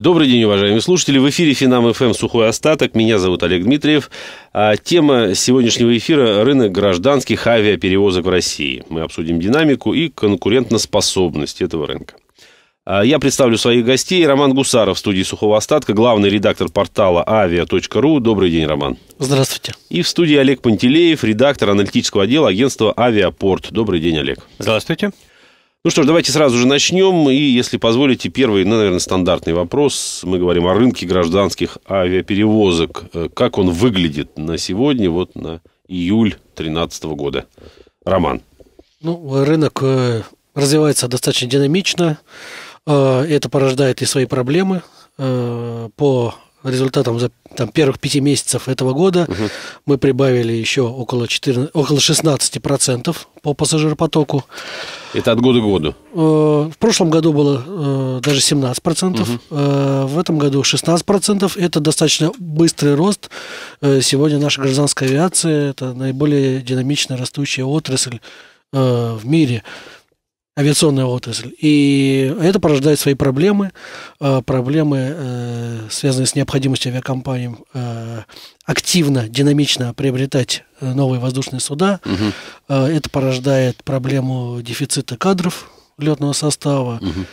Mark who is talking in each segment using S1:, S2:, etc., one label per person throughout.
S1: Добрый день, уважаемые слушатели. В эфире Финам ФМ «Сухой остаток». Меня зовут Олег Дмитриев. А, тема сегодняшнего эфира – рынок гражданских авиаперевозок в России. Мы обсудим динамику и конкурентоспособность этого рынка. А, я представлю своих гостей. Роман Гусаров, в студии «Сухого остатка», главный редактор портала avia.ru. Добрый день, Роман. Здравствуйте. И в студии Олег Пантелеев, редактор аналитического отдела агентства «Авиапорт». Добрый день, Олег. Здравствуйте. Ну что ж, давайте сразу же начнем. И, если позволите, первый, ну, наверное, стандартный вопрос. Мы говорим о рынке гражданских авиаперевозок. Э, как он выглядит на сегодня, вот на июль 2013 года? Роман.
S2: Ну, рынок э, развивается достаточно динамично. Э, это порождает и свои проблемы по результатам за там, первых пяти месяцев этого года угу. мы прибавили еще около, 14, около 16% по пассажиропотоку.
S1: Это от года к году?
S2: Э, в прошлом году было э, даже 17%, угу. Э, в этом году 16%. Это достаточно быстрый рост. Сегодня наша гражданская авиация – это наиболее динамично растущая отрасль в мире авиационная отрасль. И это порождает свои проблемы, э, проблемы, э, связанные с необходимостью авиакомпаниям э, активно, динамично приобретать новые воздушные суда. Угу. Это порождает проблему дефицита кадров летного состава. Угу.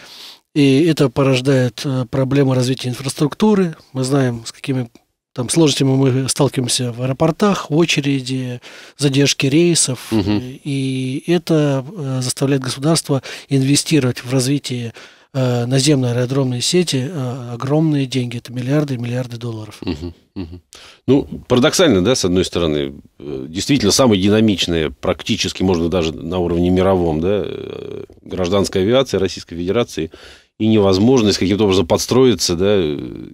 S2: И это порождает проблемы развития инфраструктуры. Мы знаем, с какими там сложностями мы сталкиваемся в аэропортах, в очереди, задержки рейсов, угу. и это э, заставляет государство инвестировать в развитие э, наземной аэродромной сети э, огромные деньги. Это миллиарды и миллиарды долларов.
S1: Угу, угу. Ну, парадоксально, да, с одной стороны. Действительно, самая динамичная, практически, можно даже на уровне мировом, да, гражданская авиация Российской Федерации и невозможность каким-то образом подстроиться, да,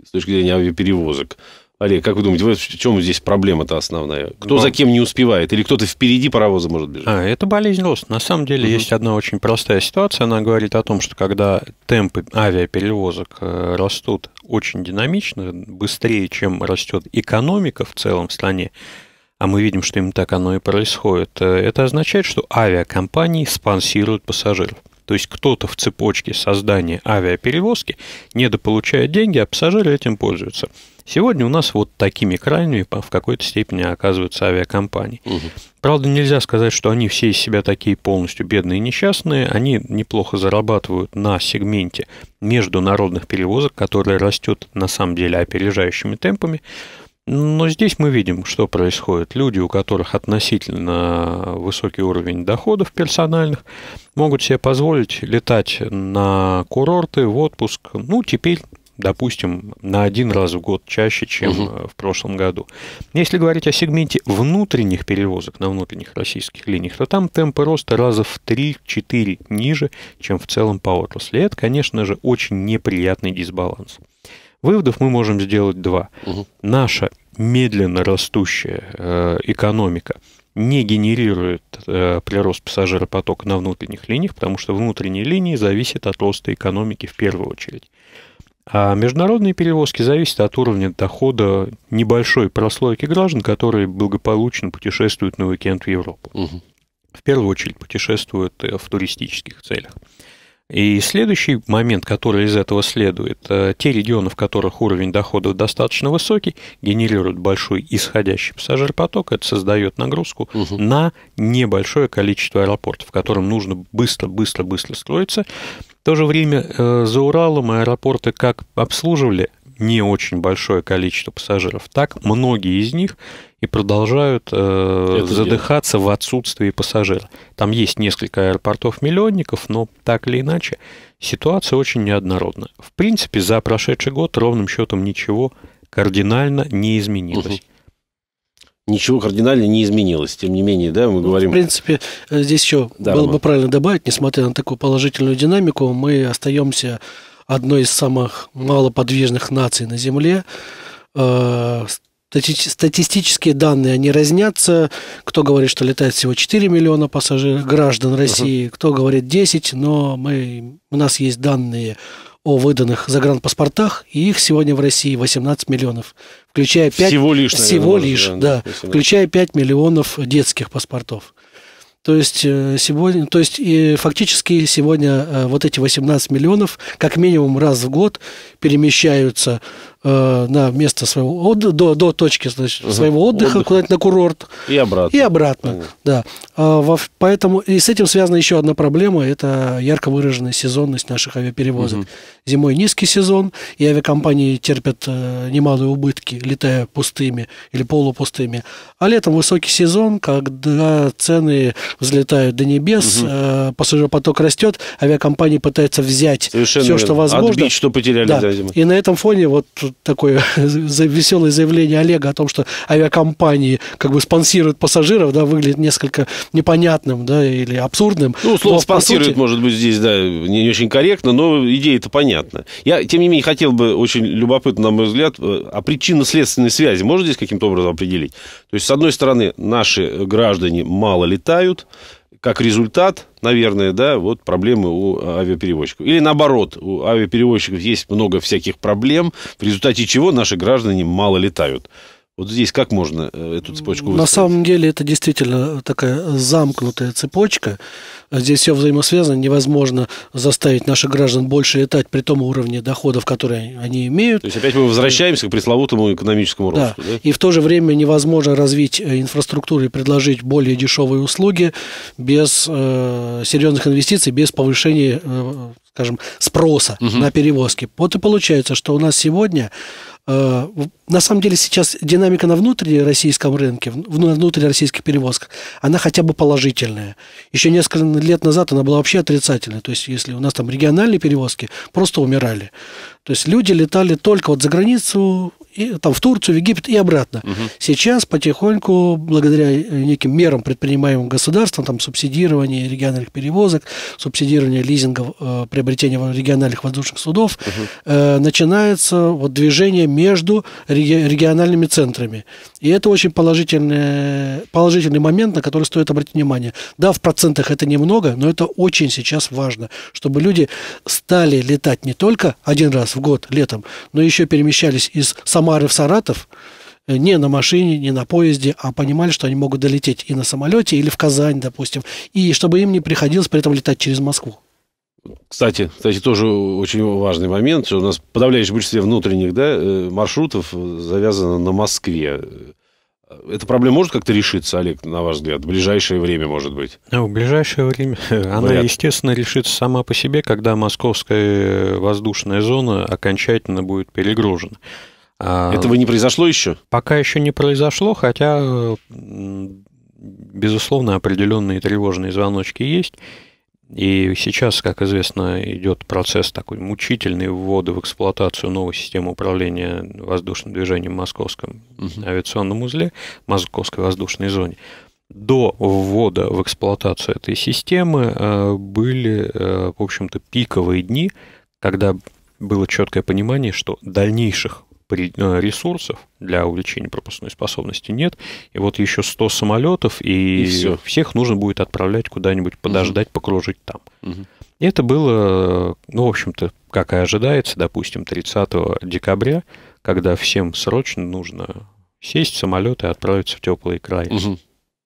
S1: с точки зрения авиаперевозок. Олег, как вы думаете, в чем здесь проблема-то основная? Кто Но... Ну, за кем не успевает? Или кто-то впереди паровоза может бежать? А, это болезнь роста. На самом деле угу. есть одна
S3: очень простая ситуация. Она говорит о том, что когда темпы авиаперевозок э, растут очень динамично, быстрее, чем растет экономика в целом в стране, а мы видим, что именно так оно и происходит, э, это означает, что авиакомпании спонсируют пассажиров. То есть кто-то в цепочке создания авиаперевозки, недополучая деньги, а пассажиры этим пользуются. Сегодня у нас вот такими крайними в какой-то степени оказываются авиакомпании. Угу. Правда, нельзя сказать, что они все из себя такие полностью бедные и несчастные. Они неплохо зарабатывают на сегменте международных перевозок, который растет на самом деле опережающими темпами. Но здесь мы видим, что происходит. Люди, у которых относительно высокий уровень доходов персональных, могут себе позволить летать на курорты, в отпуск, ну, теперь допустим, на один раз в год чаще, чем угу. в прошлом году. Если говорить о сегменте внутренних перевозок на внутренних российских линиях, то там темпы роста раза в 3-4 ниже, чем в целом по отрасли. Это, конечно же, очень неприятный дисбаланс. Выводов мы можем сделать два. Угу. Наша медленно растущая э, экономика не генерирует э, прирост пассажиропотока на внутренних линиях, потому что внутренние линии зависят от роста экономики в первую очередь. А международные перевозки зависят от уровня дохода небольшой прослойки граждан, которые благополучно путешествуют на уикенд в Европу. Угу. В первую очередь путешествуют э, в туристических целях. И следующий момент, который из этого следует, э, те регионы, в которых уровень доходов достаточно высокий, генерируют большой исходящий пассажиропоток, это создает нагрузку угу. на небольшое количество аэропортов, в котором нужно быстро-быстро-быстро строиться. В то же время э, за Уралом аэропорты как обслуживали не очень большое количество пассажиров. Так многие из них и продолжают э, задыхаться дело. в отсутствии пассажира. Там есть несколько аэропортов-миллионников, но так или иначе ситуация очень неоднородна. В принципе, за прошедший год ровным счетом ничего кардинально не изменилось. ничего
S1: кардинально не изменилось. Тем не менее, да, мы ну, говорим... В принципе,
S2: э, здесь еще да, было Рома. бы правильно добавить, несмотря на такую положительную динамику, мы остаемся одной из самых малоподвижных наций на Земле. Э, статистические данные, они разнятся. Кто говорит, что летает всего 4 миллиона пассажиров, граждан России, uh-huh. кто говорит 10, но мы, у нас есть данные о выданных загранпаспортах, и их сегодня в России 18 миллионов, включая 5, всего лишь, наверное, всего лишь да, 18. включая 5 миллионов детских паспортов. То есть, э, сегодня, то есть и фактически сегодня э, вот эти 18 миллионов как минимум раз в год перемещаются Э, на место своего отдыха, до, до точки значит, своего отдыха, Отдых. куда то на курорт.
S1: И обратно. И обратно, угу.
S2: да. А поэтому и с этим связана еще одна проблема, это ярко выраженная сезонность наших авиаперевозок. Угу. Зимой низкий сезон, и авиакомпании терпят э, немалые убытки, летая пустыми или полупустыми. А летом высокий сезон, когда цены взлетают до небес, угу. пассажиропоток растет, авиакомпании пытаются взять Совершенно все, верно. что возможно. Отбить, что
S1: потеряли да. за зиму.
S2: И на этом фоне вот такое веселое заявление Олега о том, что авиакомпании как бы спонсируют пассажиров, да, выглядит несколько непонятным, да, или абсурдным. Ну, слово но, спонсирует,
S1: сути... может быть, здесь, да, не, не очень корректно, но идея-то понятна. Я, тем не менее, хотел бы очень любопытно, на мой взгляд, о э, а причинно-следственной связи можно здесь каким-то образом определить? То есть, с одной стороны, наши граждане мало летают, как результат, наверное, да, вот проблемы у авиаперевозчиков. Или наоборот, у авиаперевозчиков есть много всяких проблем, в результате чего наши граждане мало летают. Вот здесь как можно э, эту цепочку выстроить? На самом
S2: деле это действительно такая замкнутая цепочка. А здесь все взаимосвязано, невозможно заставить наших граждан больше летать при том уровне доходов, которые они
S1: имеют. То есть опять мы возвращаемся к пресловутому экономическому росту. Да. да?
S2: И в то же время невозможно развить э, инфраструктуру и предложить более дешевые услуги без э, серьезных инвестиций, без повышения э, скажем, спроса угу. на перевозки. Вот и получается, что у нас сегодня э, на самом деле сейчас динамика на внутреннем российском рынке, на российских перевозках, она хотя бы положительная. Еще несколько лет назад она была вообще отрицательная. То есть, если у нас там региональные перевозки просто умирали. То есть, люди летали только вот за границу, и, там, в Турцию, в Египет и обратно. Угу. Сейчас потихоньку, благодаря э, неким мерам, предпринимаемым государством, там, субсидирование региональных перевозок, субсидирование лизингов, э, приобретение региональных воздушных судов, угу. э, начинается вот, движение между реги- региональными центрами. И это очень положительный, положительный момент, на который стоит обратить внимание. Да, в процентах это немного, но это очень сейчас важно, чтобы люди стали летать не только один раз в год летом, но еще перемещались из самого Самары в Саратов э, не на машине, не на поезде, а понимали, что они могут долететь и на самолете, или в Казань, допустим, и чтобы им не приходилось при этом летать через Москву.
S1: Кстати, кстати, тоже очень важный момент. Что у нас подавляющее большинство внутренних да, э, маршрутов завязано на Москве. Эта проблема может как-то решиться, Олег, на ваш взгляд? В ближайшее время, может быть?
S3: Ну, в ближайшее время она, естественно, решится сама по себе, когда московская воздушная зона окончательно будет перегружена. А, Этого не произошло еще? Пока еще не произошло, хотя, э, безусловно, определенные тревожные звоночки есть. И сейчас, как известно, идет процесс такой мучительный ввода в эксплуатацию новой системы управления воздушным движением в Московском угу. авиационном узле, Московской воздушной зоне. До ввода в эксплуатацию этой системы э, были, э, в общем-то, пиковые дни, когда было четкое понимание, что дальнейших Э, ресурсов для увеличения пропускной способности нет. И вот еще 100 самолетов, и, и всех нужно будет отправлять куда-нибудь подождать, угу. покружить там. Угу. И это было, ну, в общем-то, как и ожидается, допустим, 30 декабря, когда всем срочно нужно сесть в самолет и отправиться в теплые края.
S1: Угу.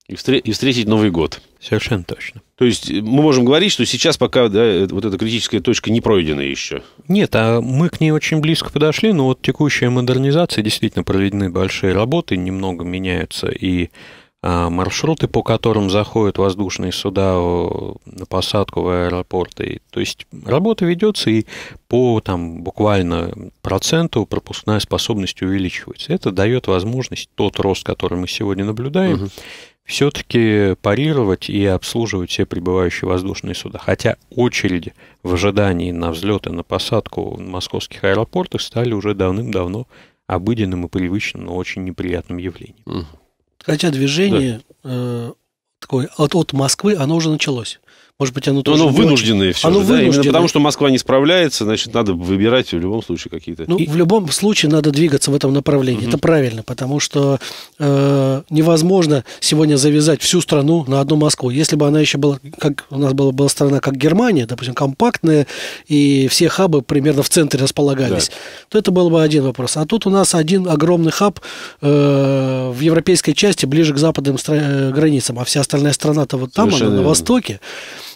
S1: И, встр- и встретить Новый год. Совершенно точно. То есть э, мы можем говорить, что сейчас пока да, э, вот эта критическая точка не пройдена еще.
S3: Нет, а мы к ней очень близко подошли, но вот текущая модернизация, действительно проведены большие работы, немного меняются и а, маршруты, по которым заходят воздушные суда на посадку в аэропорты. То есть работа ведется и по там, буквально проценту пропускная способность увеличивается. Это дает возможность тот рост, который мы сегодня наблюдаем, угу все-таки парировать и обслуживать все прибывающие воздушные суда. Хотя очереди в ожидании на взлет и на посадку в московских аэропортах стали уже давным-давно обыденным и привычным, но очень неприятным явлением.
S2: Хотя движение да. Э, такое, от, от Москвы оно уже началось. Может быть, оно ну, тоже... Но оно вынужденное все оно же, вынужденное. Да? Именно потому, что
S1: Москва не справляется, значит, надо выбирать в любом случае какие-то... Ну, в
S2: любом случае надо двигаться в этом направлении. Угу. Это правильно, потому что э, невозможно сегодня завязать всю страну на одну Москву. Если бы она еще была, как у нас была, была страна, как Германия, допустим, компактная, и все хабы примерно в центре располагались, да. то это был бы один вопрос. А тут у нас один огромный хаб э, в европейской части, ближе к западным стра- э, границам, а вся остальная страна-то вот там, она, на востоке.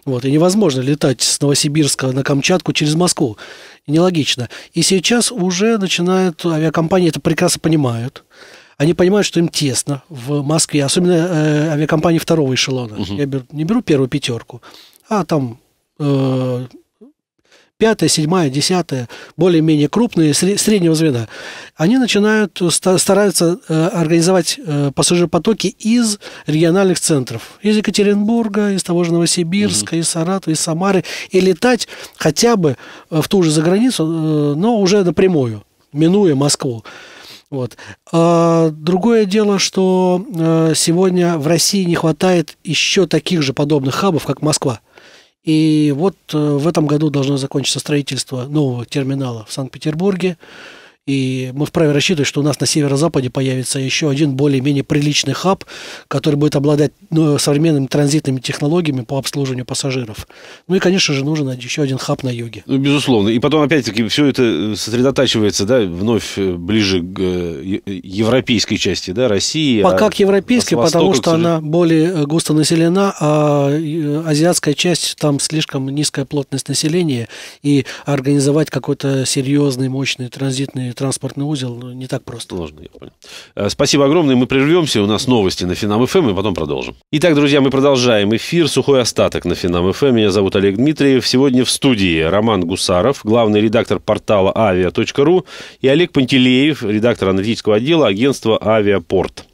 S2: Вот, и невозможно летать с Новосибирска на Камчатку через Москву. И нелогично. И сейчас уже начинают, авиакомпании это прекрасно понимают. Они понимают, что им тесно в Москве, особенно э, авиакомпании второго эшелона. Угу. Я беру, не беру первую пятерку, а там э, пятая, седьмая, десятая, более-менее крупные, среднего звена, они начинают, стараются э, организовать э, пассажиропотоки из региональных центров. Из Екатеринбурга, из того же Новосибирска, угу. из Саратова, из Самары. И летать хотя бы э, в ту же заграницу, но уже напрямую, минуя Москву. Вот. А, другое дело, что сегодня в России не хватает еще таких же подобных хабов, как Москва. И вот э, в этом году должно закончиться строительство нового терминала в Санкт-Петербурге. И мы вправе рассчитывать, что у нас на северо-западе появится еще один более-менее приличный хаб, который будет обладать ну, современными транзитными технологиями по обслуживанию пассажиров. Ну и, конечно же, нужен еще один хаб на юге.
S1: Ну, безусловно. И потом, опять-таки, все это сосредотачивается, да, вновь э, ближе к э, э, европейской части, да, России. Пока а к европейской, а потому что она
S2: более густо населена, а азиатская часть, там слишком низкая плотность населения, и организовать какой-то серьезный, мощный транзитный транспортный узел ну, не так просто. Сложно, я понял.
S1: Э, спасибо огромное. Мы прервемся. У нас новости на Финам ФМ эм, и потом продолжим. Итак, друзья, мы продолжаем эфир. Сухой остаток на Финам ФМ. Эм. Меня зовут Олег Дмитриев. Сегодня в студии Роман Гусаров, главный редактор портала авиа.ру и Олег Пантелеев, редактор аналитического отдела агентства «Авиапорт».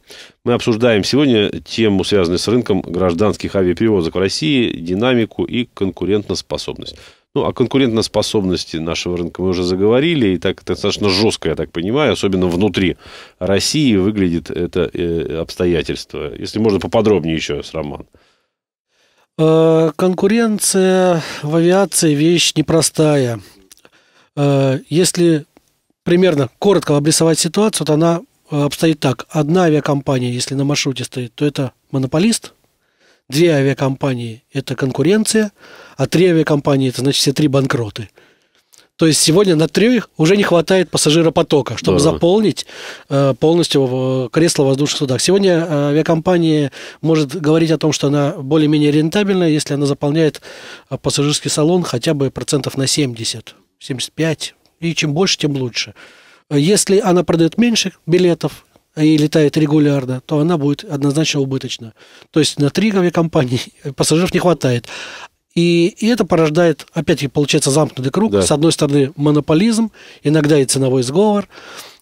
S1: Мы обсуждаем сегодня тему, связанную с рынком гражданских авиаперевозок в России, динамику и конкурентоспособность. Ну, о конкурентоспособности нашего рынка мы уже заговорили, и так достаточно жестко, я так понимаю, особенно внутри России выглядит это э, обстоятельство. Если можно поподробнее еще, с Роман.
S2: Э, конкуренция в авиации вещь непростая. Э, если примерно коротко обрисовать ситуацию, то она э, обстоит так. Одна авиакомпания, если на маршруте стоит, то это монополист – две авиакомпании – это конкуренция, а три авиакомпании – это, значит, все три банкроты. То есть сегодня на трех уже не хватает пассажиропотока, чтобы да. заполнить э, полностью э, кресло в воздушных судах. Сегодня э, авиакомпания может говорить о том, что она более-менее рентабельна, если она заполняет э, пассажирский салон хотя бы процентов на 70, 75. И чем больше, тем лучше. Если она продает меньше билетов, и летает регулярно, то она будет однозначно убыточна. То есть на три авиакомпании пассажиров не хватает. И, и это порождает, опять-таки, получается замкнутый круг. Да. С одной стороны, монополизм, иногда и ценовой сговор.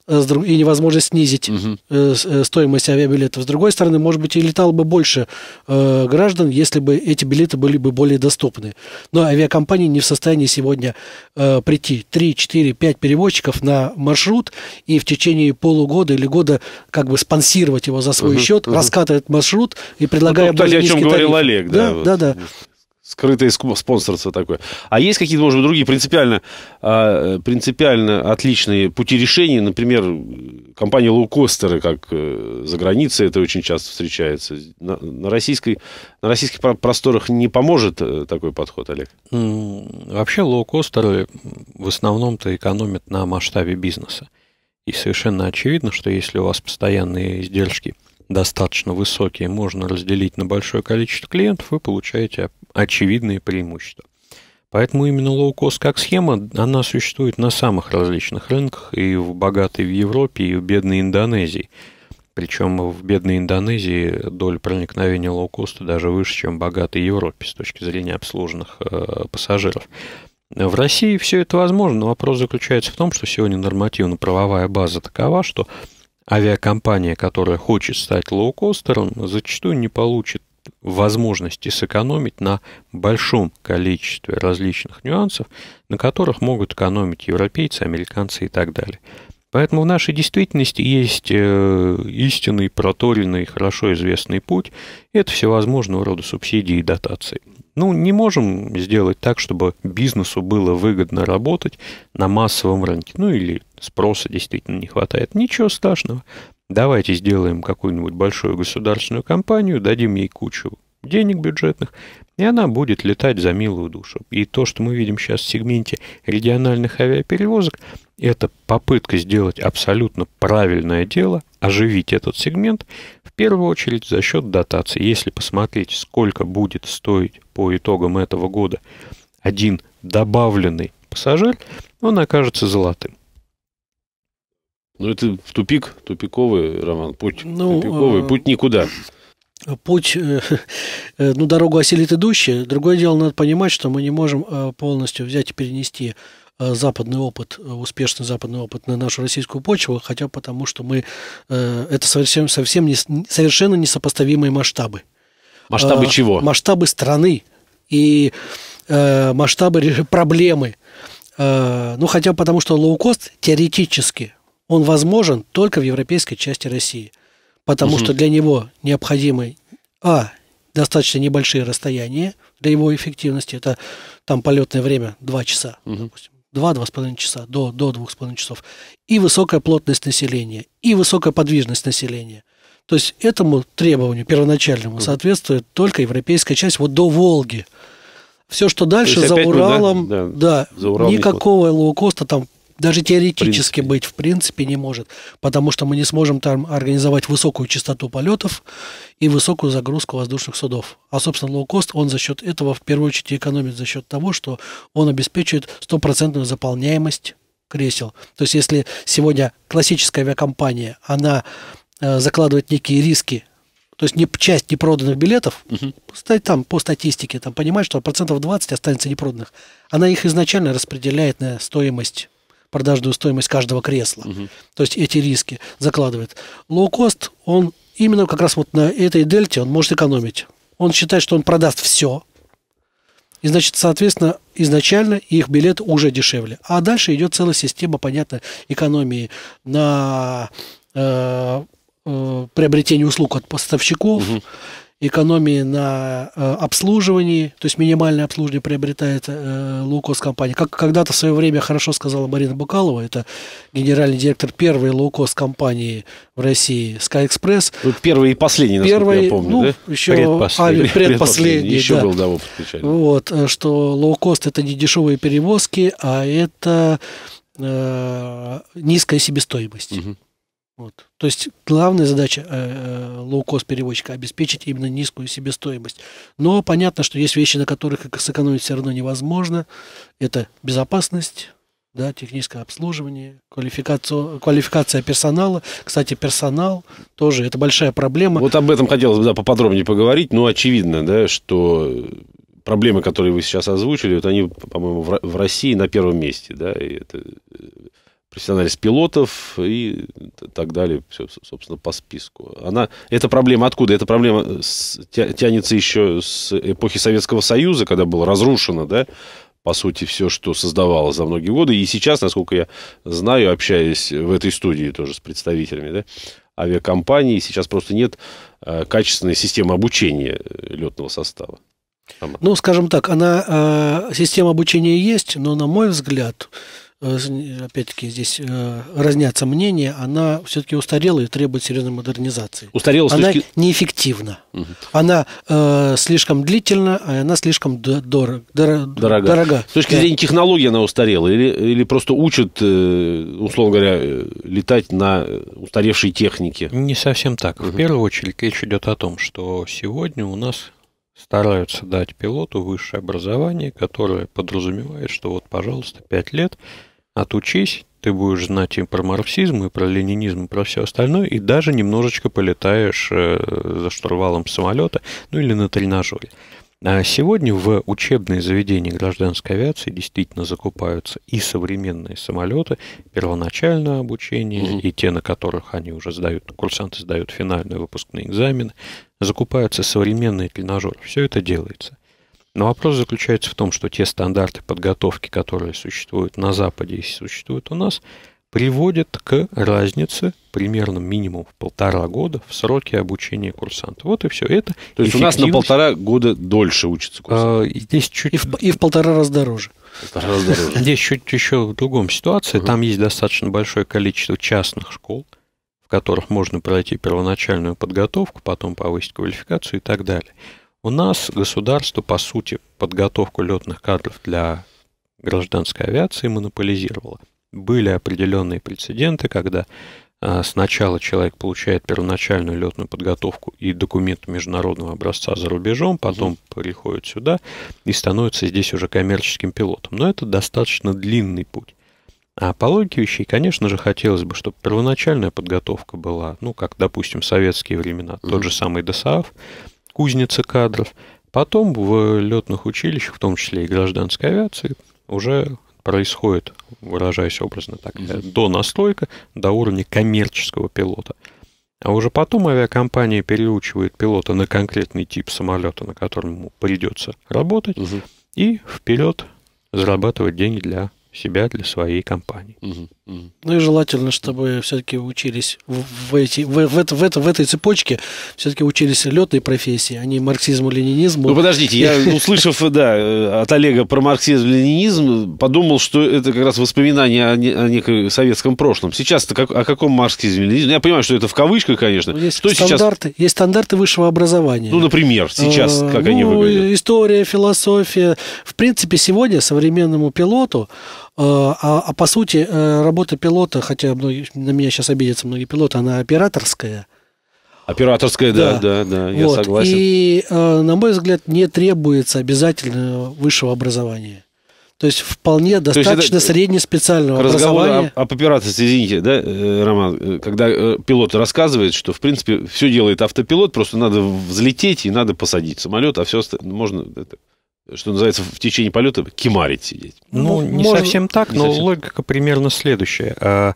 S2: Э, и невозможно снизить угу. стоимость авиабилетов. С другой стороны, может быть, и летало бы больше граждан, если бы эти билеты были бы более доступны. Но авиакомпании не в состоянии сегодня прийти 3, 4, 5 перевозчиков на маршрут и в течение полугода или года как бы спонсировать его за свой угу, счет, угу. раскатывать маршрут и предлагать. ну, о чем тариф. говорил Олег. Да, да, вот. да. да
S1: скрытое спонсорство такое. А есть какие-то, может быть, другие принципиально, а, э, принципиально отличные пути решения? Например, компания лоукостеры, как э, за границей это очень часто встречается. На, на, российской, на российских просторах не поможет э, такой подход, Олег?
S3: Вообще лоукостеры в основном-то экономят на масштабе бизнеса. И совершенно очевидно, что если у вас постоянные издержки – достаточно высокие, можно разделить на большое количество клиентов, вы получаете очевидные преимущества. Поэтому именно лоукост как схема, она существует на самых различных рынках, и в богатой в Европе, и в бедной Индонезии. Причем в бедной Индонезии доля проникновения лоукоста даже выше, чем в богатой Европе с точки зрения обслуженных э, пассажиров. В России все это возможно, но вопрос заключается в том, что сегодня нормативно-правовая база такова, что авиакомпания, которая хочет стать лоукостером, зачастую не получит возможности сэкономить на большом количестве различных нюансов, на которых могут экономить европейцы, американцы и так далее. Поэтому в нашей действительности есть э, истинный, проторенный, хорошо известный путь. Это всевозможного рода субсидии и дотации – ну, не можем сделать так, чтобы бизнесу было выгодно работать на массовом рынке. Ну, или спроса действительно не хватает. Ничего страшного. Давайте сделаем какую-нибудь большую государственную компанию, дадим ей кучу денег бюджетных, и она будет летать за милую душу. И то, что мы видим сейчас в сегменте региональных авиаперевозок, это попытка сделать абсолютно правильное дело, оживить этот сегмент, первую очередь за счет дотаций. Если посмотреть, сколько будет стоить по итогам этого года
S1: один добавленный пассажир, он окажется золотым. Ну, это тупик, тупиковый, Роман, путь. Ну, тупиковый, а... путь никуда.
S2: Путь, э, э, ну, дорогу осилит идущие. Другое дело, надо понимать, что мы не можем полностью взять и перенести Э, западный опыт, э, успешный западный опыт на нашу российскую почву, хотя потому, что мы э, это совсем, совсем не, совершенно несопоставимые масштабы. Масштабы чего? Масштабы страны и масштабы проблемы. Ну, хотя потому, что лоукост теоретически он возможен только в европейской части России, потому угу. что для него необходимы а достаточно небольшие расстояния для его эффективности. Это там полетное время 2 часа, угу. допустим. 2-2,5 часа, до, до 2,5 часов, и высокая плотность населения, и высокая подвижность населения. То есть этому требованию первоначальному соответствует только европейская часть вот до Волги. Все, что дальше за Уралом, мы, да, да, да, за Уралом, никакого лоукоста там даже теоретически в быть в принципе не может, потому что мы не сможем там организовать высокую частоту полетов и высокую загрузку воздушных судов. А, собственно, лоукост, он за счет этого в первую очередь экономит за счет того, что он обеспечивает стопроцентную заполняемость кресел. То есть, если сегодня классическая авиакомпания, она э, закладывает некие риски то есть не часть непроданных билетов, угу. Uh-huh. там по статистике, там понимаешь, что процентов 20 останется непроданных. Она их изначально распределяет на стоимость продажную стоимость каждого кресла. Угу. То есть эти риски закладывает. Лоукост, он именно как раз вот на этой дельте он может экономить. Он считает, что он продаст все. И значит, соответственно, изначально их билет уже дешевле. А дальше идет целая система, понятно, экономии на э, э, приобретение услуг от поставщиков. Угу экономии на э, обслуживании, то есть минимальное обслуживание приобретает э, лоукост компания. Как когда-то в свое время хорошо сказала Марина Букалова, это генеральный директор первой лоукост компании в России SkyExpress.
S1: Ну, первый и последний, первый, я помню, ну, да? Еще предпоследний. А, предпоследний, предпоследний еще был, да, опыт
S2: Вот, э, что лоукост это не дешевые перевозки, а это э, низкая себестоимость. Угу. Вот. То есть главная задача э, э лоукост перевозчика обеспечить именно низкую себестоимость. Но понятно, что есть вещи, на которых сэкономить все равно невозможно. Это безопасность, да, техническое обслуживание, квалификация, квалификация персонала. Кстати, персонал тоже это большая проблема. Вот об этом
S1: хотелось бы да, поподробнее поговорить. Но очевидно, да, что проблемы, которые вы сейчас озвучили, вот они, по-моему, в России на первом месте. Да, и это э, профессиональность пилотов и так далее, все, собственно, по списку. Она, эта проблема откуда? Эта проблема э, с, тя, тянется еще с эпохи Советского Союза, когда было разрушено, да, по сути, все, что создавалось за многие годы. И сейчас, насколько я знаю, общаясь в этой студии тоже с представителями, да, авиакомпаний, сейчас просто нет э, качественной системы обучения э, летного состава.
S2: Ну, скажем так, она э, система обучения есть, но на мой взгляд, опять-таки здесь э, разнятся мнения, она все-таки устарела и требует серьезной модернизации. Устарела Она точки... неэффективна. Угу. Она э, слишком длительна, а она слишком дорого, дорого, дорога. дорога. С точки зрения
S1: технологии она устарела? Или, или просто учат, э, условно говоря, э, летать на устаревшей технике? Не совсем так. Угу. В первую очередь речь идет о том,
S3: что сегодня у нас стараются дать пилоту высшее образование, которое подразумевает, что вот, пожалуйста, пять лет отучись, ты будешь знать и про марксизм, и про ленинизм, и про все остальное, и даже немножечко полетаешь э, за штурвалом самолета, ну или на тренажере. А сегодня в учебные заведения гражданской авиации действительно закупаются и современные самолеты, первоначальное обучение, угу. и те, на которых они уже сдают, курсанты сдают финальные выпускные экзамены, закупаются современные тренажеры. Все это делается. Но вопрос заключается в том, что те стандарты подготовки, которые существуют на Западе и существуют у нас, приводит к разнице примерно минимум в полтора года в сроке обучения курсанта. Вот и все это. То есть у нас на полтора
S1: года дольше учится
S2: а, курсант. здесь чуть... и, в, и в полтора раз
S3: дороже. Здесь чуть еще в другом ситуации. Там есть достаточно большое количество частных школ, в которых можно пройти первоначальную подготовку, потом повысить квалификацию и так далее. У нас государство, по сути, подготовку летных кадров для гражданской авиации монополизировало были определенные прецеденты, когда а, сначала человек получает первоначальную летную подготовку и документ международного образца за рубежом, потом угу. Mm -hmm. приходит сюда и становится здесь уже коммерческим пилотом. Но это достаточно длинный путь. А по логике вещей, конечно же, хотелось бы, чтобы первоначальная подготовка была, ну, как, допустим, в советские времена, Mm -hmm. тот же самый ДСААФ, кузница кадров. Потом в летных училищах, в том числе и гражданской авиации, уже происходит, выражаясь образно так, mm-hmm. до настройка, до уровня коммерческого пилота. А уже потом авиакомпания переучивает пилота на конкретный тип самолета, на котором ему придется работать, угу. и вперед зарабатывать деньги для себя, для своей компании. Угу.
S2: Ну и желательно, чтобы все-таки учились в, эти, в, в, это, в, в этой цепочке, все-таки учились летной профессии, а не марксизму, ленинизму. Ну подождите, я,
S1: услышав да, э, от Олега про марксизм, ленинизм, подумал, что это как раз воспоминание о, не, о некой советском прошлом. Сейчас-то как, о каком марксизме, ленинизме? Я понимаю, что это в кавычках, конечно. Ну, есть, что стандарты,
S2: сейчас... есть стандарты высшего образования. Ну, например, сейчас а, как ну, они выглядят? История, философия. В принципе, сегодня современному пилоту Э, а, а по сути, э, работа пилота, хотя многие, на меня сейчас обидятся многие пилоты, она операторская.
S1: Операторская, да, да, да, да я вот. согласен.
S2: И, э, на мой взгляд, не требуется обязательно высшего образования. То есть вполне достаточно есть, среднеспециального образования. Разговор
S1: об, об операторстве, извините, да, Роман, когда пилот рассказывает, что, в принципе, все делает автопилот, просто надо взлететь и надо посадить самолет, а все остальное можно что называется, в течение полета кемарить сидеть.
S3: Ну, ну не можно... совсем так, не но совсем... логика примерно следующая. А,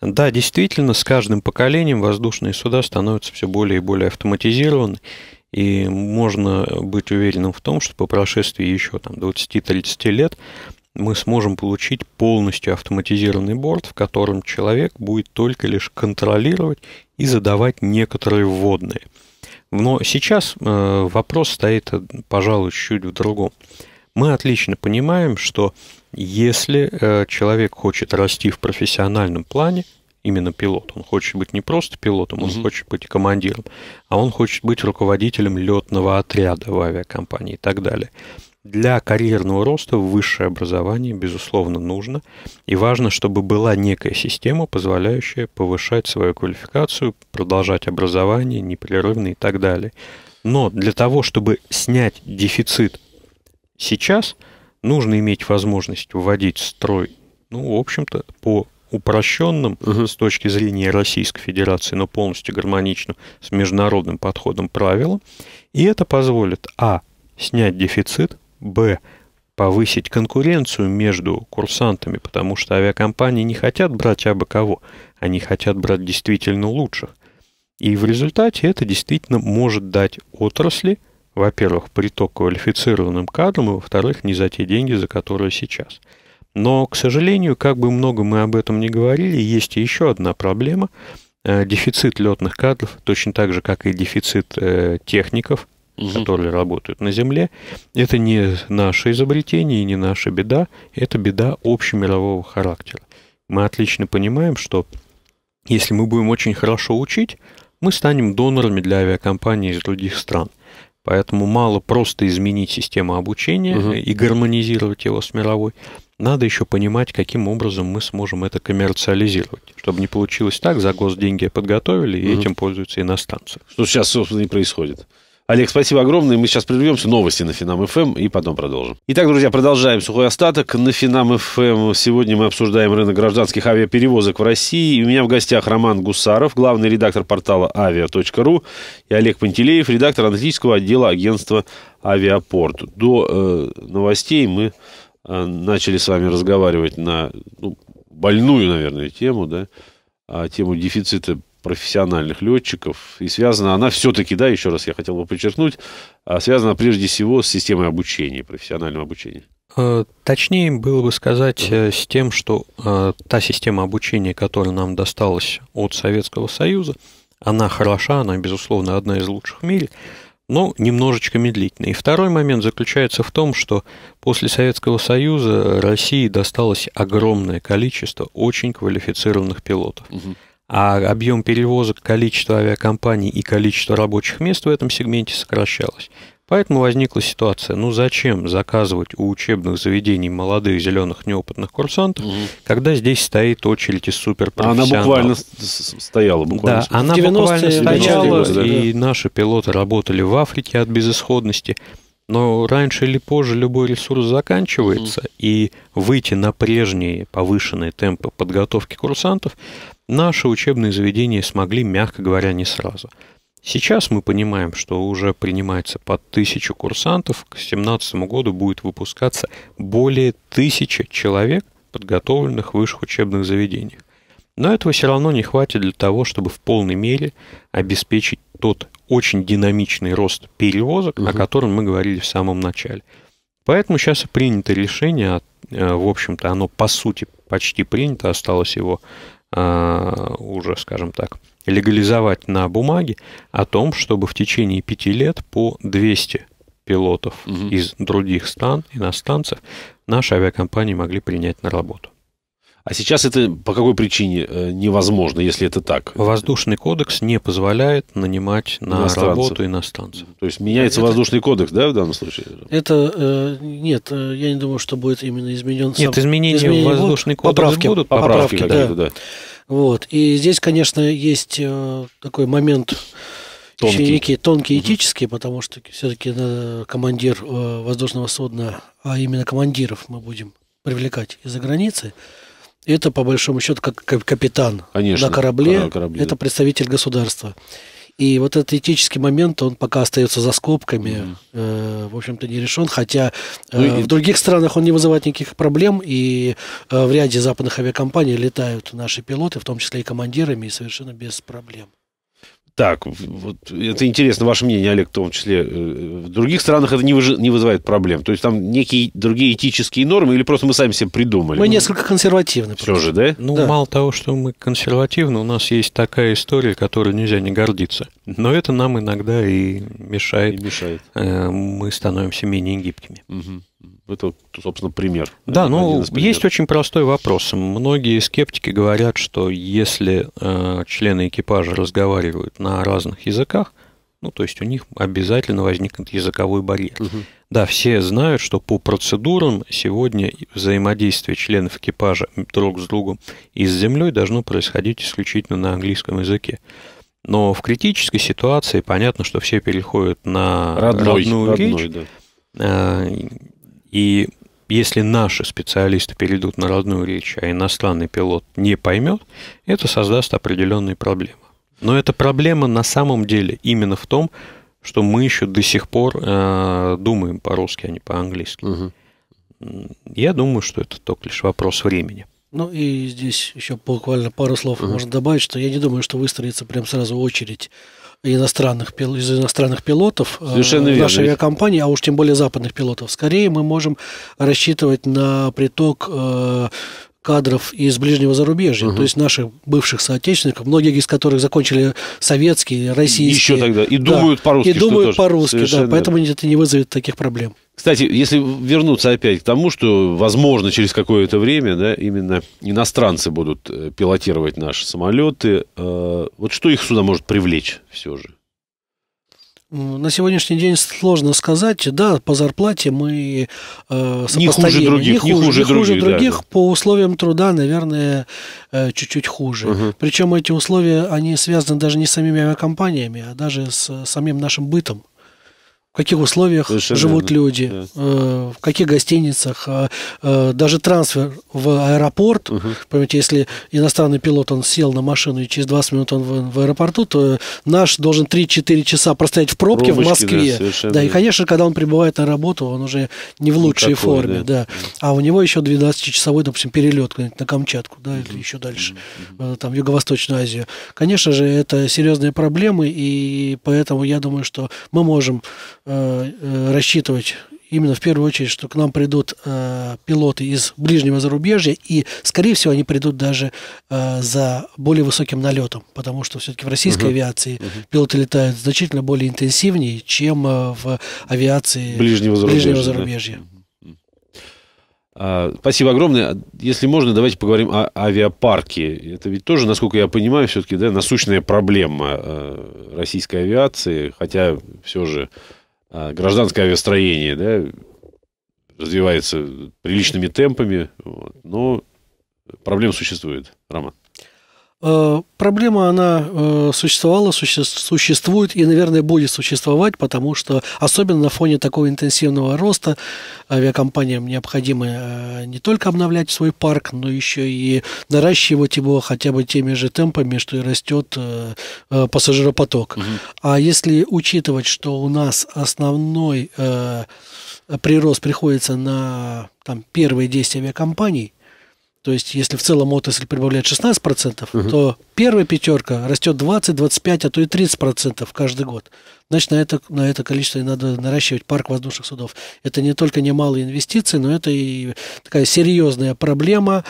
S3: да, действительно, с каждым поколением воздушные суда становятся все более и более автоматизированы, и можно быть уверенным в том, что по прошествии еще там, 20-30 лет мы сможем получить полностью автоматизированный борт, в котором человек будет только лишь контролировать и задавать некоторые вводные – но сейчас э, вопрос стоит, э, пожалуй, чуть в другом. Мы отлично понимаем, что если э, человек хочет расти в профессиональном плане, именно пилот, он хочет быть не просто пилотом, он угу. хочет быть командиром, а он хочет быть руководителем летного отряда в авиакомпании и так далее – для карьерного роста высшее образование, безусловно, нужно. И важно, чтобы была некая система, позволяющая повышать свою квалификацию, продолжать образование непрерывно и так далее. Но для того, чтобы снять дефицит сейчас, нужно иметь возможность вводить строй, ну, в общем-то, по упрощенным угу. с точки зрения Российской Федерации, но полностью гармоничным с международным подходом правилам. И это позволит, а, снять дефицит, Б. Повысить конкуренцию между курсантами, потому что авиакомпании не хотят брать абы кого, они хотят брать действительно лучших. И в результате это действительно может дать отрасли, во-первых, приток квалифицированным кадрам, и во-вторых, не за те деньги, за которые сейчас. Но, к сожалению, как бы много мы об этом не говорили, есть еще одна проблема э, – дефицит летных кадров, точно так же, как и дефицит э, техников, угу. которые работают на Земле. Это не наше изобретение и не наша беда, это беда общемирового характера. Мы отлично понимаем, что если мы будем очень хорошо учить, мы станем донорами для авиакомпаний из других стран. Поэтому мало просто изменить систему обучения угу. и гармонизировать его с мировой. Надо еще понимать, каким образом мы сможем это коммерциализировать, чтобы не получилось
S1: так, за госденьги подготовили, и угу. этим пользуются иностранцы. Что сейчас, собственно, и происходит. Олег, спасибо огромное. Мы сейчас прервемся. Новости на Финам ФМ эм и потом продолжим. Итак, друзья, продолжаем сухой остаток. На Финам ФМ эм сегодня мы обсуждаем рынок гражданских авиаперевозок в России. И у меня в гостях Роман Гусаров, главный редактор портала авиа.ру и Олег Пантелеев, редактор аналитического отдела агентства «Авиапорт». До э, новостей мы э, начали с вами разговаривать на ну, больную, наверное, тему, да, а тему дефицита профессиональных летчиков. И связана она все-таки, да, еще раз я хотел бы подчеркнуть, а, связана прежде всего с системой обучения, профессионального обучения.
S3: Э, точнее было бы сказать э, с тем, что э, та система обучения, которая нам досталась от Советского Союза, она хороша, она, безусловно, одна из лучших в мире, но немножечко медлительна. И второй момент заключается в том, что после Советского Союза России досталось огромное количество очень квалифицированных пилотов. Угу а объем перевозок, количество авиакомпаний и количество рабочих мест в этом сегменте сокращалось. Поэтому возникла ситуация, ну зачем заказывать у учебных заведений молодых, зеленых, неопытных курсантов, угу. когда здесь стоит очередь из суперпрофессионалов. Она буквально
S1: стояла. Буквально. Да, она буквально стояла, и
S3: наши пилоты работали в Африке от безысходности. Но раньше или позже любой ресурс заканчивается, mm. и выйти на прежние повышенные темпы подготовки курсантов наши учебные заведения смогли, мягко говоря, не сразу. Сейчас мы понимаем, что уже принимается по тысячу курсантов, к 2017 году будет выпускаться более тысячи человек, подготовленных в высших учебных заведениях. Но этого все равно не хватит для того, чтобы в полной мере обеспечить тот очень динамичный рост перевозок, угу. о котором мы говорили в самом начале. Поэтому сейчас и принято решение, а, э, в общем-то, оно по сути почти принято, осталось его а, уже, скажем так, легализовать на бумаге о том, чтобы в течение пяти лет по 200 пилотов угу. из других стран, иностранцев, наши авиакомпании могли принять на работу.
S1: А сейчас это по какой причине э, невозможно,
S3: если это так? Воздушный кодекс не позволяет нанимать на работу иностранцев.
S1: То есть меняется это... воздушный кодекс, да, в данном случае?
S2: Это э, нет, э, я не думаю, что будет именно изменен. Нет, сам... изменения, изменения в воздушный будут, кодекс поправки, будут. Поправки, поправки да. да. Вот. И здесь, конечно, есть такой момент тонкий. Еще некие тонкие этические, потому что все-таки командир воздушного судна, а именно командиров мы будем привлекать из-за границы это, по большому счету, как капитан Конечно, на корабле, корабле, это представитель государства. И вот этот этический момент, он пока остается за скобками, mm-hmm. э, в общем-то, не решен, хотя э, ну, и... в других странах он не вызывает никаких проблем, и э, в ряде западных авиакомпаний летают наши пилоты, в том числе и командирами, и совершенно без проблем
S1: так. Вот это интересно, ваше мнение, Олег, в том числе. Э, в других странах это не, выж... не вызывает проблем. То есть там некие другие этические нормы или просто мы сами себе придумали?
S3: Мы ну,
S2: несколько консервативны.
S1: Все просто. же, да? Ну,
S3: да. мало того, что мы консервативны, у нас есть такая история, которой нельзя не гордиться. Но это нам иногда и мешает. И мешает. Э, мы становимся менее гибкими. Угу. Это, собственно, пример. Да, ну, есть очень простой вопрос. Многие скептики говорят, что если э, члены экипажа разговаривают на разных языках, ну, то есть у них обязательно возникнет языковой барьер. Угу. Да, все знают, что по процедурам сегодня взаимодействие членов экипажа друг с другом и с землей должно происходить исключительно на английском языке. Но в критической ситуации понятно, что все переходят на родной, родную родной, речь. Да. Э, и если наши специалисты перейдут на родную речь, а иностранный пилот не поймет, это создаст определенные проблемы. Но эта проблема на самом деле именно в том, что мы еще до сих пор э, думаем по-русски, а не по-английски. Угу. Я думаю, что это только лишь вопрос времени.
S2: Ну и здесь еще буквально пару слов угу. можно добавить, что я не думаю, что выстроится прям сразу очередь иностранных, из иностранных пилотов э, Совершенно верно. нашей авиакомпании, а уж тем более западных пилотов. Скорее мы можем рассчитывать на приток э, кадров из ближнего зарубежья, угу. то есть наших бывших соотечественников, многие из которых закончили советские, российские. Еще тогда. И думают да, по-русски. И думают по-русски, да, поэтому это не вызовет таких проблем.
S1: Кстати, если вернуться опять к тому, что, возможно, через какое-то время да, именно иностранцы будут э, пилотировать наши самолеты, э, вот что их сюда может привлечь все же?
S2: На сегодняшний день сложно сказать. Да, по зарплате мы э, сопоставим. Не хуже других. Не хуже, не хуже, не хуже других, да. по условиям труда, наверное, э, чуть-чуть хуже. Угу. Причем эти условия, они связаны даже не с самими авиакомпаниями, а даже с самим нашим бытом каких условиях Совершенно живут верно. люди, да. Э, в каких гостиницах, а, э, даже трансфер в аэропорт. Угу. Понимаете, если иностранный пилот, он сел на машину, и через 20 минут он в, аэропорту, то наш должен 3-4 часа простоять в пробке Пробочки, в Москве. Да, да, и, конечно, когда он прибывает на работу, он уже не в лучшей Никакой, форме. Да. Да. А у него еще 12-часовой, допустим, перелет на Камчатку, да, или еще дальше, угу. там, Юго-Восточную Азию. Конечно же, это серьезные проблемы, и поэтому я думаю, что мы можем Э, э, рассчитывать именно в первую очередь, что к нам придут э, пилоты из ближнего зарубежья, и, скорее всего, они придут даже э, за более высоким налетом, потому что все-таки в российской uh-huh. авиации uh-huh. пилоты летают значительно более интенсивнее, чем э, в авиации ближнего зарубежья. Ближнего зарубежья.
S1: А, спасибо огромное. Если можно, давайте поговорим о авиапарке. Это ведь тоже, насколько я понимаю, все-таки да, насущная проблема э, российской авиации, хотя все же а, гражданское авиастроение да, развивается приличными темпами, вот, но проблем существует. Роман.
S2: Э, проблема, она э, существовала, существует и, наверное, будет существовать, потому что, особенно на фоне такого интенсивного роста, авиакомпаниям необходимо э, не только обновлять свой парк, но еще и наращивать его хотя бы теми же темпами, что и растет пассажиропоток. Угу. А если учитывать, что у нас основной прирост приходится на там, первые 10 авиакомпаний, то есть, если в целом отрасль прибавляет 16%, угу. то первая пятерка растет 20, 25, а то и 30% каждый год. Значит, на это, на это количество и надо наращивать парк воздушных судов. Это не только немалые инвестиции, но это и такая серьезная проблема.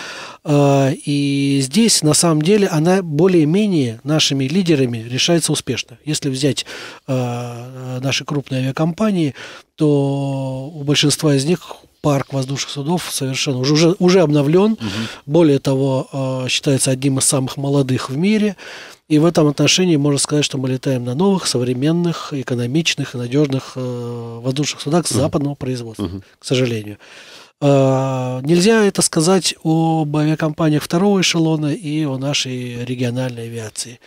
S2: А, и здесь, на самом деле, она более-менее нашими лидерами решается успешно. Если взять а, наши крупные авиакомпании, то у большинства из них парк воздушных судов совершенно уже, уже, уже обновлен. Угу. Более того, э, считается одним из самых молодых в мире. И в этом отношении можно сказать, что мы летаем на новых, современных, экономичных и надежных э, воздушных судах угу. западного производства, угу. к сожалению. Э, нельзя это сказать об авиакомпаниях второго эшелона и о нашей региональной авиации.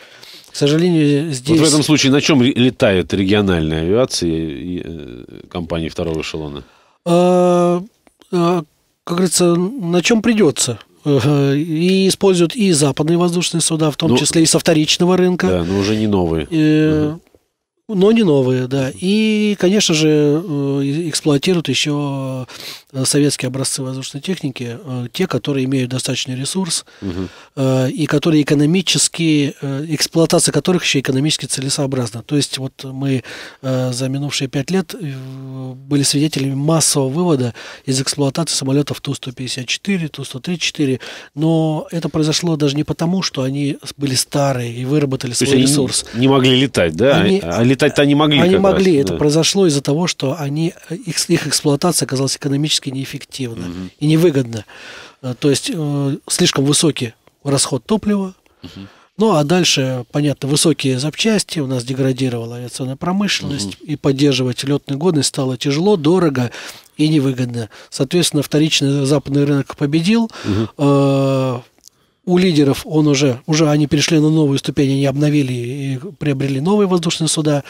S2: К сожалению, здесь... Вот в этом
S1: случае на чем летают региональные авиации и компании второго эшелона?
S2: А, а, как говорится, на чем придется. И используют и западные воздушные суда, в том ну, числе и со вторичного рынка. Да, но уже не новые. Э, угу. Но не новые, да. И, конечно же, э, эксплуатируют еще э, советские образцы воздушной техники, э, те, которые имеют достаточный ресурс угу. и которые экономически, эксплуатация которых еще экономически целесообразна. То есть вот мы за минувшие пять лет были свидетелями массового вывода из эксплуатации самолетов Ту-154, Ту-134, но это произошло даже не потому, что они были старые и выработали То свой ресурс.
S1: не могли летать, да? Они, а летать-то они могли. Они могли. Раз, это да.
S2: произошло из-за того, что они, их, их эксплуатация оказалась экономически неэффективна угу. и невыгодна. Э, то есть э, слишком высокий расход топлива. Угу. Ну а дальше, понятно, высокие запчасти, у нас деградировала авиационная промышленность, угу. и поддерживать летные годы стало тяжело, дорого и невыгодно. Соответственно, вторичный западный рынок победил, угу. э, у лидеров он уже, уже они перешли на новую ступень, они обновили и приобрели новые воздушные суда,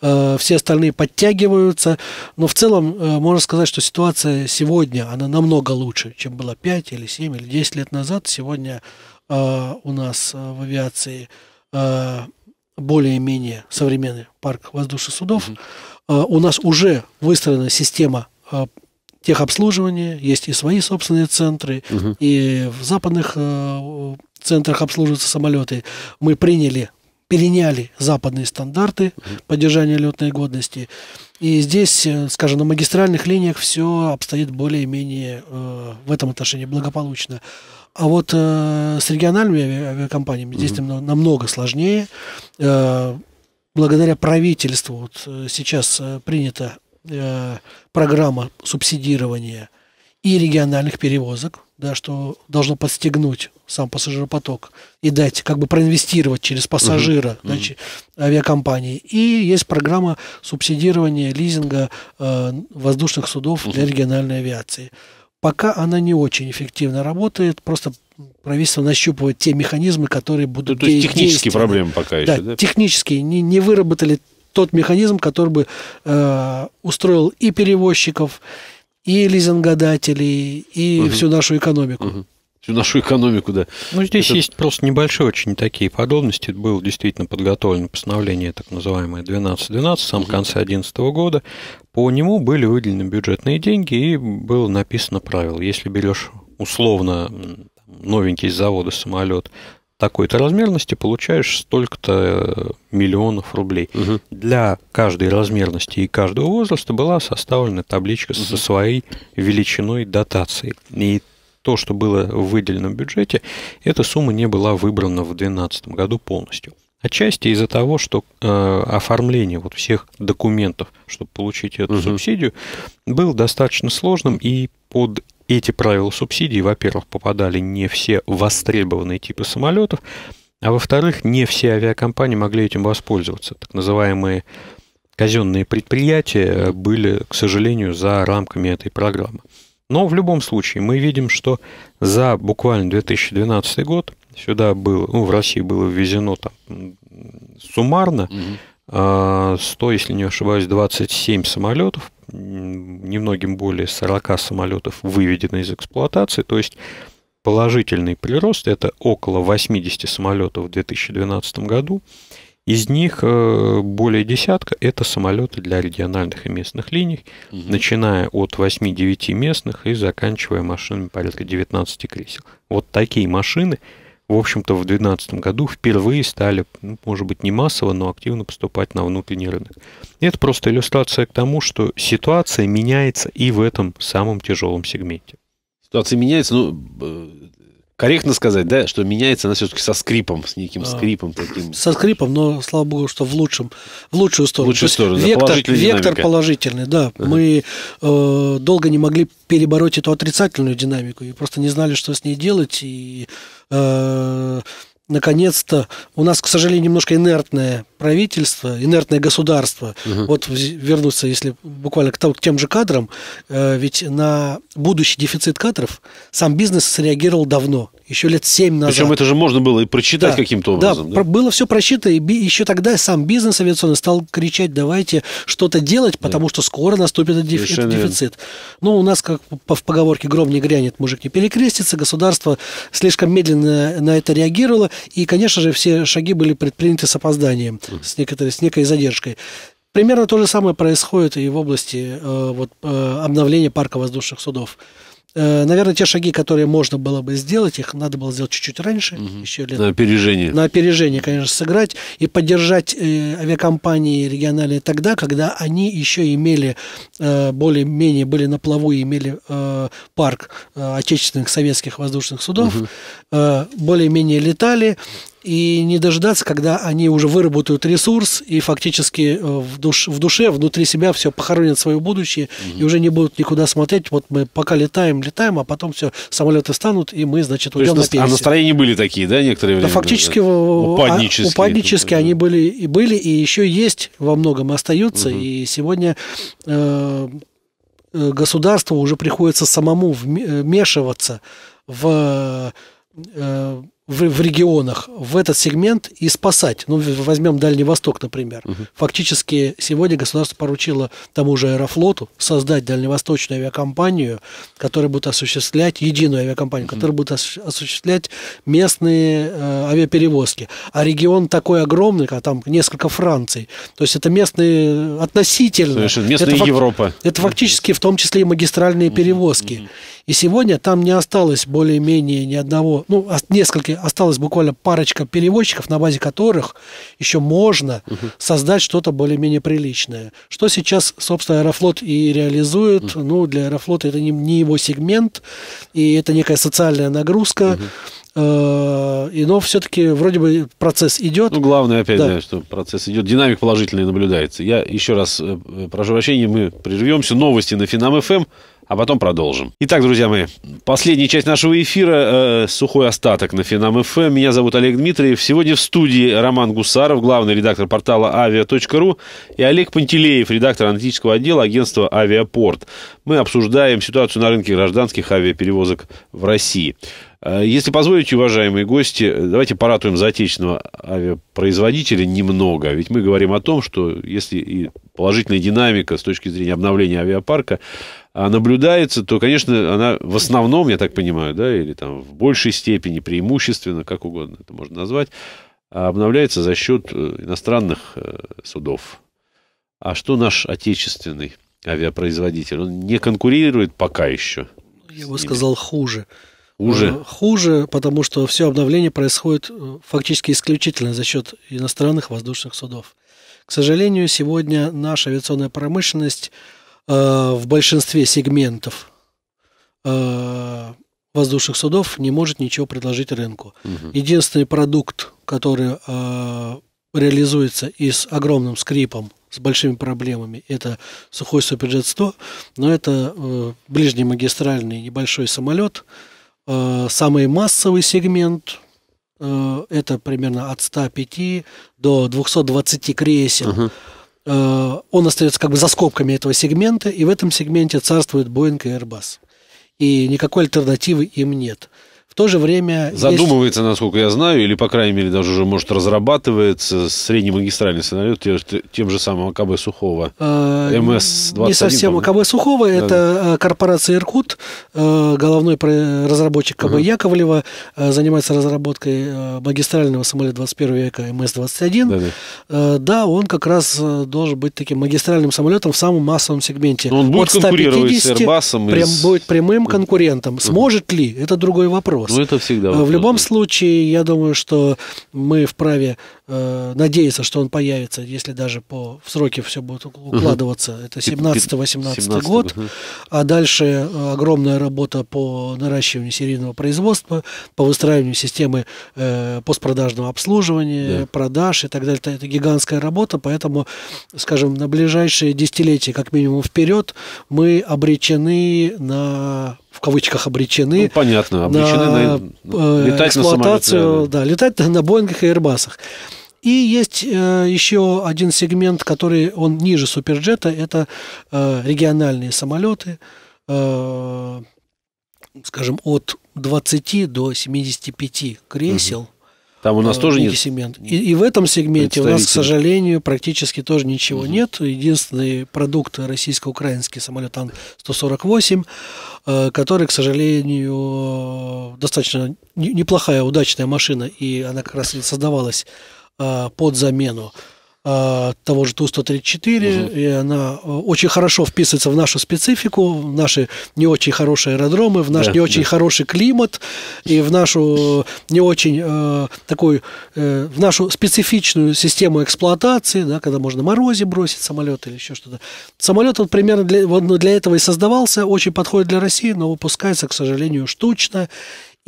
S2: э, все остальные подтягиваются, но в целом э, можно сказать, что ситуация сегодня, она намного лучше, чем была 5 или 7 или 10 лет назад, сегодня э, у нас в авиации более-менее современный парк воздушных судов, у нас уже выстроена система техобслуживания, есть и свои собственные центры, угу. и в западных э, центрах обслуживаются самолеты. Мы приняли, переняли западные стандарты угу. поддержания летной годности. И здесь, э, скажем, на магистральных линиях все обстоит более-менее э, в этом отношении благополучно. А вот э, с региональными авиакомпаниями угу. здесь намного, сложнее. Э, благодаря правительству вот, э, сейчас э, принято Э, программа субсидирования и региональных перевозок, да, что должно подстегнуть сам пассажиропоток и дать, как бы проинвестировать через пассажира uh-huh, значит, авиакомпании. И есть программа субсидирования лизинга э, воздушных судов uh-huh. для региональной авиации. Пока она не очень эффективно работает, просто правительство нащупывает те механизмы, которые будут... То, ну, то есть технические проблемы пока да, еще, да? технические, не, не выработали тот механизм, который бы э, устроил и перевозчиков, и лизингодателей, и угу. всю нашу экономику. Угу.
S3: Всю нашу экономику, да. Ну, здесь это... есть просто небольшие очень такие подробности. Было действительно подготовлено постановление, так называемое 12-12, в самом угу. конце 2011 года. По нему были выделены бюджетные деньги, и было написано правило. Если берешь условно новенький с завода самолет такой-то размерности получаешь столько-то э, миллионов рублей. Угу. Для каждой размерности и каждого возраста была составлена табличка угу. со своей величиной дотации. И то, что было в выделенном бюджете, эта сумма не была выбрана в 2012 году полностью. Отчасти из-за того, что э, оформление вот всех документов, чтобы получить эту угу. субсидию, было достаточно сложным, и под эти правила субсидий, во-первых, попадали не все востребованные типы самолетов, а во-вторых, не все авиакомпании могли этим воспользоваться. Так называемые казенные предприятия были, к сожалению, за рамками этой программы. Но в любом случае мы видим, что за буквально 2012 год сюда было, ну, в России было ввезено там суммарно угу. 100, а, если не ошибаюсь, 27 самолетов, немногим более 40 самолетов выведено из эксплуатации, то есть положительный прирост, это около 80 самолетов в 2012 году, из них э, более десятка – это самолеты для региональных и местных линий, угу. начиная от 8-9 местных и заканчивая машинами порядка 19 кресел. Вот такие машины – в общем-то, в 2012 году впервые стали, ну, может быть, не массово, но активно поступать на внутренний рынок. И это просто иллюстрация к тому, что ситуация меняется и в этом самом тяжелом сегменте. Ситуация
S1: меняется, но ну, э, корректно сказать, да, что меняется она все-таки со скрипом, с неким скрипом таким.
S2: Со скрипом, но слава богу, что в лучшем, в лучшую сторону. В лучшую сторону. вектор, положительная вектор положительный, да. Ага. Мы э, долго не могли перебороть эту отрицательную динамику и просто не знали, что с ней делать и э, наконец-то у нас, к сожалению, немножко инертное правительство, инертное государство. Угу. Вот вернуться, если буквально к, к тем же кадрам, э, ведь на будущий дефицит кадров сам бизнес среагировал давно еще лет семь назад. Причем это же
S1: можно было и прочитать да, каким-то образом. Да, да,
S2: было все прочитано, и еще тогда сам бизнес авиационный стал кричать, давайте что-то делать, потому да. что скоро наступит Совершенно дефицит. Ну, у нас, как в поговорке, гром не грянет, мужик не перекрестится, государство слишком медленно на это реагировало, и, конечно же, все шаги были предприняты с опозданием, с, некоторой, с некой задержкой. Примерно то же самое происходит и в области э, вот, э, обновления парка воздушных судов. Э, наверное, те шаги, которые можно было бы сделать, их надо было сделать чуть-чуть раньше. Угу. Еще лет... На
S1: опережение. На
S2: опережение, конечно, сыграть и поддержать э, авиакомпании региональные тогда, когда они еще имели э, более-менее, были на плаву и имели э, парк э, отечественных советских воздушных судов, угу. э, более-менее летали, и не дожидаться, когда они уже выработают ресурс и фактически э, в, душ, в душе, внутри себя все похоронят свое будущее угу. и уже не будут никуда смотреть. Вот мы пока летаем, летаем, а потом все, самолеты станут, и мы, значит, уйдем на а пенсию. А
S1: настроения были такие, да, некоторые? время? Да, фактически упаднические, а, упаднические
S2: это, ну, они да. были и были, и еще есть во многом остаются. Угу. И сегодня э, э, государству уже приходится самому э, вмешиваться в... Э, в, в регионах в этот сегмент и спасать. Ну, возьмем Дальний Восток, например. Угу. Фактически сегодня государство поручило тому же Аэрофлоту создать дальневосточную авиакомпанию, которая будет осуществлять, единую авиакомпанию, угу. которая будет осуществлять местные э, авиаперевозки. А регион такой огромный, как там несколько Франций. То есть это местные э, относительно. Совершенно. Местная это, Европа. Это фактически в том числе и магистральные угу. перевозки. Угу. И сегодня там не осталось более-менее ни одного, ну, несколько, осталось буквально парочка переводчиков, на базе которых еще можно угу. создать что-то более-менее приличное. Что сейчас, собственно, Аэрофлот и реализует. Угу. Ну, для Аэрофлота это не, не его сегмент, и это некая социальная нагрузка. Угу. И, но все-таки вроде бы процесс идет. Ну,
S1: главное, опять, же, Да, что процесс идет. Динамик положительный наблюдается. Я еще раз э, э, прошу прощения, мы прервемся. Новости на Финам-ФМ а потом продолжим. Итак, друзья мои, последняя часть нашего эфира э, «Сухой остаток» на Финам ФМ. Эм. Меня зовут Олег Дмитриев. Сегодня в студии Роман Гусаров, главный редактор портала авиа.ру и Олег Пантелеев, редактор аналитического отдела агентства «Авиапорт». Мы обсуждаем ситуацию на рынке гражданских авиаперевозок в России. Э, если позволите, уважаемые гости, давайте порадуем за отечественного авиапроизводителя немного. Ведь мы говорим о том, что если и положительная динамика с точки зрения обновления авиапарка, а, наблюдается, то, конечно, она в основном, я так понимаю, да, или там в большей степени, преимущественно, как угодно это можно назвать, а, обновляется за счет э, иностранных э, судов. А что наш отечественный авиапроизводитель? Он не конкурирует пока еще.
S2: Ну, я бы сказал хуже. Хуже? Э, хуже, потому что все обновление происходит фактически исключительно за счет иностранных воздушных судов. К сожалению, сегодня наша авиационная промышленность Э, в большинстве сегментов э, воздушных судов не может ничего предложить рынку. Угу. Единственный продукт, который э, реализуется и с огромным скрипом, с большими проблемами, это сухой суперджет 100, но это ближний магистральный небольшой самолет. самый массовый сегмент это примерно от 105 до 220 кресел. Uh-huh. Э, он остается как бы за скобками этого сегмента, и в этом сегменте царствует Boeing и Airbus. И никакой альтернативы им нет то же время... Задумывается,
S1: есть... насколько я знаю, или, по крайней мере, даже уже, может, разрабатывается средний магистральный самолет тем, же самым АКБ Сухого. МС-21. Э, не совсем АКБ
S2: Сухого, да, это э, корпорация «Иркут», э, головной разработчик КБ угу. Яковлева, занимается разработкой магистрального самолета 21 века МС-21. Да, да. да, он как раз должен быть таким магистральным самолетом в самом массовом сегменте. Но он будет От конкурировать с Airbus. Прям, и с... Будет прямым конкурентом. Сможет ли? Это другой вопрос вопрос. Ну, это всегда вопрос. А, в любом случае, я думаю, что мы вправе э, надеяться, что он появится, если даже по в сроке все будет укладываться. Угу. Это 17-18 год. Угу. А дальше э, огромная работа по наращиванию серийного производства, по выстраиванию системы э, постпродажного обслуживания, да. продаж и так далее. Это, это гигантская работа, поэтому, скажем, на ближайшие десятилетия, как минимум вперед, мы обречены на в кавычках обречены, ну, понятно, обречены на, на, э, на летать эксплуатацию, на самолет, да, да. да, летать на Боингах и Airbusах. И есть э, еще один сегмент, который он ниже суперджета, это э, региональные самолеты, э, скажем, от 20 до 75 кресел. Угу. Там у нас э, тоже нет. Сегмент. И, и в этом сегменте у нас, к сожалению, практически тоже ничего угу. нет. Единственный продукт российско-украинский самолет Ан-148, э, который, к сожалению, достаточно неплохая, удачная машина, и она как раз создавалась Э, под замену э, того же Ту-134, угу. и она э, очень хорошо вписывается в нашу специфику, в наши не очень хорошие аэродромы, в наш да, не очень да. хороший климат и в нашу не очень э, такой э, в нашу специфичную систему эксплуатации, да, когда можно морозе бросить самолет или еще что-то. Самолет он примерно для, он для этого и создавался, очень подходит для России, но выпускается, к сожалению, штучно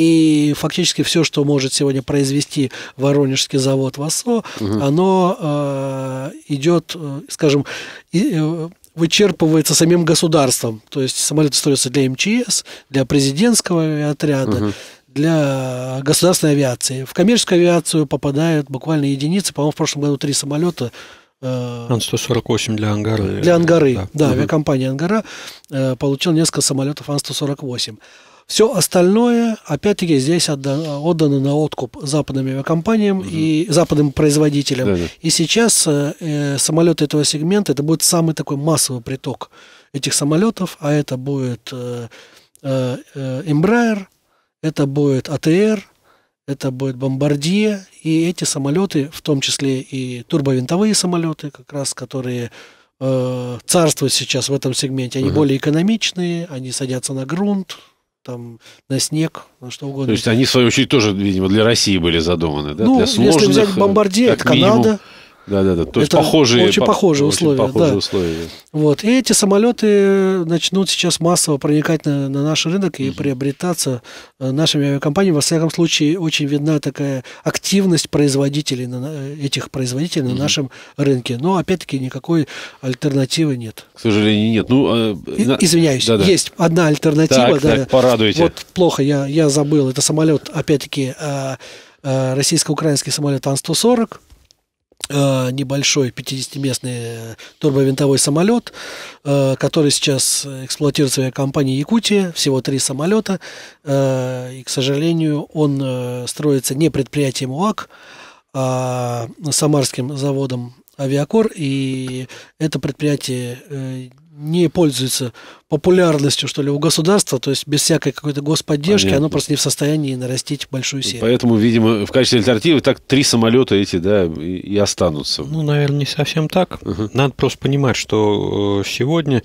S2: и фактически все, что может сегодня произвести Воронежский завод ВАСО, угу. оно э, идет, э, скажем, и, э, вычерпывается самим государством. То есть самолеты строятся для МЧС, для президентского отряда. Угу для государственной авиации. В коммерческую авиацию попадают буквально единицы. По-моему, в прошлом году три самолета
S3: Ан-148 э, для Ангары. Для Ангары, да.
S2: да угу. Авиакомпания Ангара получила несколько самолетов Ан-148. Все остальное, опять-таки, здесь отдано, отдано на откуп западным авиакомпаниям угу. и западным производителям. Да, да. И сейчас э, э, самолеты этого сегмента, это будет самый такой массовый приток этих самолетов, а это будет э, э, э Embraer, это будет АТР, это будет Бомбардье, и эти самолеты, в том числе и турбовинтовые самолеты, как раз которые э, царствуют сейчас в этом сегменте, они угу. более экономичные, они садятся на грунт, там, на снег, на что угодно. То есть
S1: они, в свою очередь, тоже, видимо, для России были задуманы, да? Ну, для сложных, если взять э, Бомбардир, это Канада, да, да, да. То есть это похожие, очень похожие очень условия. Похожие да. условия.
S2: Вот. И эти самолеты начнут сейчас массово проникать на, на наш рынок и угу. приобретаться э, нашими авиакомпаниями. Во всяком случае, очень видна такая активность производителей, на, э, этих производителей угу. на нашем рынке. Но, опять-таки, никакой альтернативы нет. К
S1: сожалению, нет. Ну, э, и, на... Извиняюсь, да, да. есть
S2: одна альтернатива. Так, да, так, порадуйте. Вот плохо, я, я забыл. Это самолет, опять-таки, российско-украинский самолет Ан-140. Э, небольшой 50-местный э, турбовинтовой самолет, э, который сейчас эксплуатируется авиакомпанией Якутия, всего три самолета, и, к сожалению, он строится не предприятием УАК, а самарским заводом авиакор, и это предприятие не пользуется популярностью, что ли, у государства, то есть без всякой какой-то господдержки, Понятно. оно просто не в состоянии нарастить большую сеть.
S1: Поэтому, видимо, в качестве альтернативы так три самолета эти, да, и, останутся. Ну,
S2: наверное, не совсем так.
S1: Угу. Надо просто понимать, что э,
S3: сегодня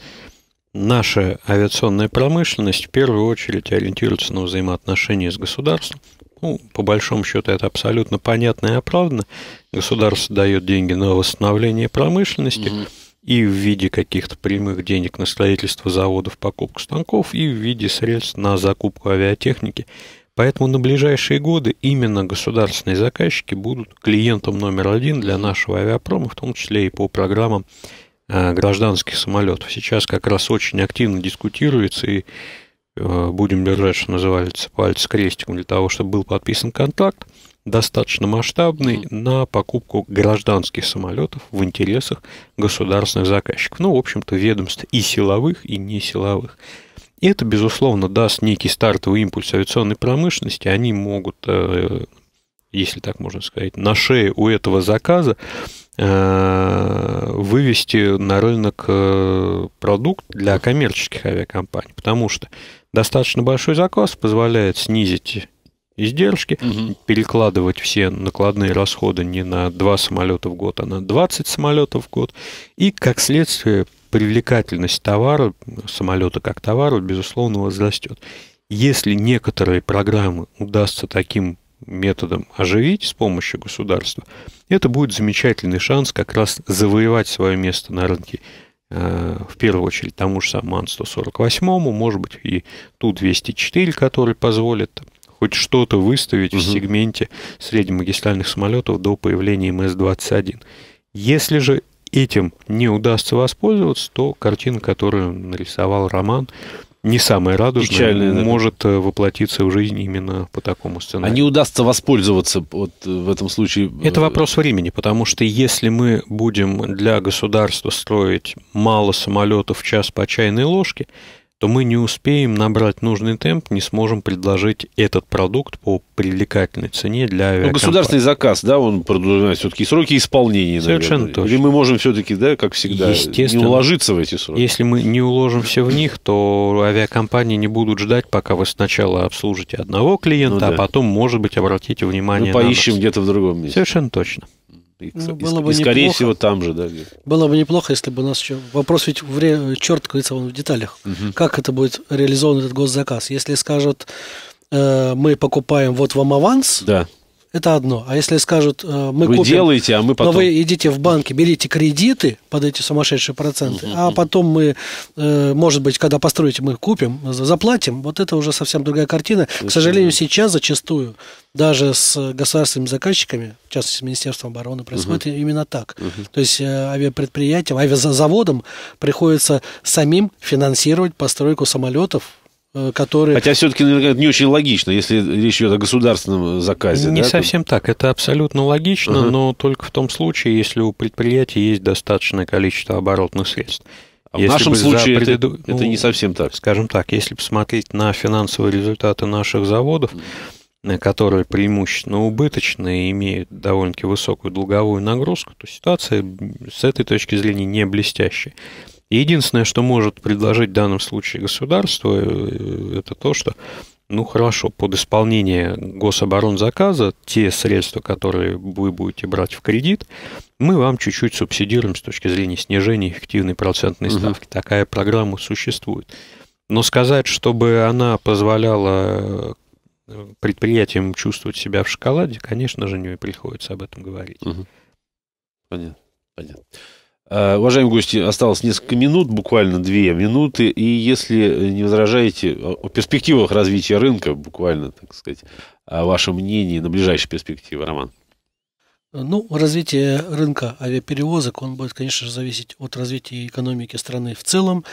S3: наша авиационная промышленность в первую очередь ориентируется на взаимоотношения с государством. Ну, по большому счету, это абсолютно понятно и оправдано. Государство дает деньги на восстановление промышленности. Угу и в виде каких-то прямых денег на строительство заводов, покупку станков, и в виде средств на закупку авиатехники. Поэтому на ближайшие годы именно государственные заказчики будут клиентом номер один для нашего авиапрома, в том числе и по программам э, гражданских самолетов. Сейчас как раз очень активно дискутируется и э, будем держать, что называется, палец крестиком для того, чтобы был подписан контакт достаточно масштабный на покупку гражданских самолетов в интересах государственных заказчиков. Ну, в общем-то, ведомств и силовых, и несиловых. И это, безусловно, даст некий стартовый импульс авиационной промышленности. Они могут, э, если так можно сказать, на шее у этого заказа э, вывести на рынок э, продукт для коммерческих авиакомпаний, потому что достаточно большой заказ позволяет снизить издержки, угу. перекладывать все накладные расходы не на два самолета в год, а на 20 самолетов в год. И, как следствие, привлекательность товара, самолета как товара, безусловно, возрастет. Если некоторые программы удастся таким методом оживить с помощью государства, это будет замечательный шанс как раз завоевать свое место на рынке э, в первую очередь тому же самому ан 148 может быть, и Ту-204, который позволит хоть что-то выставить угу. в сегменте среднемагистральных самолетов до появления МС-21. Если же этим не удастся воспользоваться, то картина, которую нарисовал Роман, не самая радужная, Печальная, да. может э, воплотиться в жизнь именно по такому сценарию. А не
S1: удастся воспользоваться вот э, в этом случае? Э, Это вопрос
S3: времени, потому что если мы будем для государства строить мало самолетов час по чайной ложке, то мы не успеем набрать нужный темп, не сможем предложить этот продукт по привлекательной цене для ну, авиакомпании. Ну, государственный
S1: заказ, да, он продолжает все-таки сроки исполнения, Совершенно наверное. точно. Или мы можем все-таки, да, как всегда, не уложиться в эти сроки?
S3: Если мы не уложимся в них, то авиакомпании не будут ждать, пока вы сначала обслужите одного клиента, ну, а да. а потом, может быть, обратите внимание ну, на поищем
S1: где-то в другом месте. Совершенно точно. И, ну, было и, бы и, скорее неплохо. всего, там же, да?
S2: Было бы неплохо, если бы у нас еще... Вопрос ведь, в ре... черт, говорится, он в деталях. Угу. Как это будет реализован, этот госзаказ? Если скажут, э, мы покупаем вот вам аванс, да. Это одно. А если скажут, э, мы вы купим, делаете, а мы потом... Но вы идите в банки, берите кредиты под эти сумасшедшие проценты, а потом мы, э, может быть, когда построите, мы купим, заплатим. Вот это уже совсем другая картина. К сожалению, сейчас зачастую даже с государственными заказчиками, в частности с Министерством обороны, происходит uh именно так. uh То есть э, авиапредприятиям, авиазаводам приходится самим финансировать постройку самолетов Э, которые... Хотя
S1: все-таки не очень логично, если речь идет о государственном э, заказе. Не да, совсем
S2: так. Это абсолютно логично, uh-huh. но
S3: только в том случае, если у предприятия есть достаточное количество оборотных средств. А если в нашем случае преду... это, ну, не совсем так. Скажем так, если посмотреть на финансовые результаты наших заводов, э, которые преимущественно убыточные и имеют довольно-таки высокую долговую нагрузку, то ситуация с этой точки зрения не блестящая. Единственное, что может предложить в данном случае государство, э, это то, что ну хорошо, под исполнение гособоронзаказа, те средства, которые вы будете брать в кредит, мы вам чуть-чуть субсидируем с точки зрения снижения эффективной процентной ставки. Угу. Такая программа существует. Но сказать, чтобы она позволяла э,
S1: предприятиям чувствовать себя в шоколаде, конечно же, не приходится об этом
S3: говорить. Угу.
S1: Понятно. Понятно. Э, уважаемые гости, осталось несколько минут, буквально две минуты, и если не возражаете о перспективах развития рынка, буквально, так сказать, о вашем мнении на ближайшие перспективы, Роман.
S2: Ну, развитие рынка авиаперевозок, он будет, конечно же, зависеть от развития экономики страны в целом,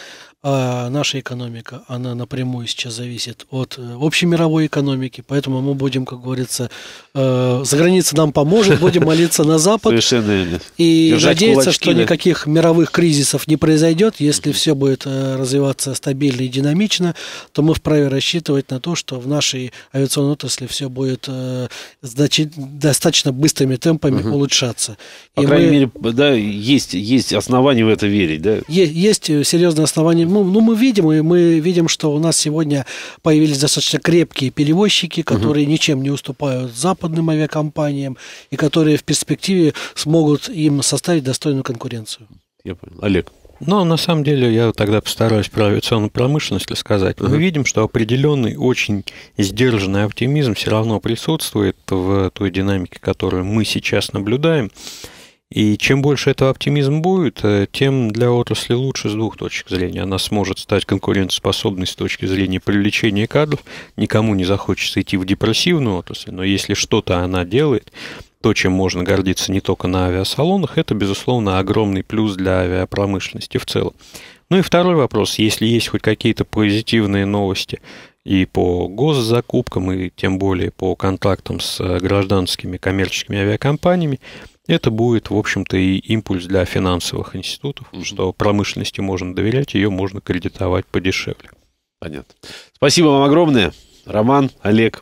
S2: а наша экономика, она напрямую сейчас зависит от э, общей мировой экономики, поэтому мы будем, как говорится, э, за границей нам поможет, будем молиться на Запад. Совершенно верно. И надеяться, что никаких мировых кризисов не произойдет. Если все будет э, развиваться стабильно и динамично, то мы вправе рассчитывать на то, что в нашей авиационной отрасли все будет э, достаточно быстрыми темпами улучшаться. По крайней мере,
S1: да, есть, есть основания в это верить, да?
S2: есть серьезные основания мы, ну, ну, мы видим, и мы видим, что у нас сегодня появились достаточно крепкие перевозчики, которые угу. ничем не уступают западным авиакомпаниям, и которые в перспективе смогут им составить достойную конкуренцию.
S3: Я понял. Олег. Но ну, на самом деле я тогда постараюсь про авиационную промышленность сказать. Мы uh-huh. видим, что определенный очень сдержанный оптимизм все равно присутствует в той динамике, которую мы сейчас наблюдаем. И чем больше этого оптимизм будет, э, тем для отрасли лучше с двух точек зрения. Она сможет стать конкурентоспособной с точки зрения привлечения кадров. Никому не захочется идти в депрессивную отрасль, но если что-то она делает, то, чем можно гордиться не только на авиасалонах, это, безусловно, огромный плюс для авиапромышленности в целом. Ну и второй вопрос, если есть хоть какие-то позитивные новости и по госзакупкам, и тем более по контактам с э, гражданскими коммерческими авиакомпаниями, это будет, в общем-то, и импульс для финансовых институтов, угу. что промышленности можно доверять,
S1: ее можно кредитовать подешевле. Понятно. Спасибо вам огромное. Роман, Олег.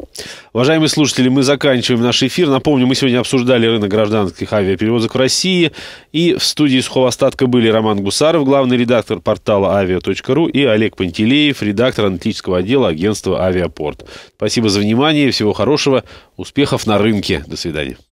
S1: Уважаемые слушатели, мы заканчиваем наш эфир. Напомню, мы сегодня обсуждали рынок гражданских авиаперевозок в России. И в студии сухого остатка были Роман Гусаров, главный редактор портала авиа.ру, и Олег Пантелеев, редактор аналитического отдела агентства «Авиапорт». Спасибо за внимание, всего хорошего, успехов на рынке. До свидания.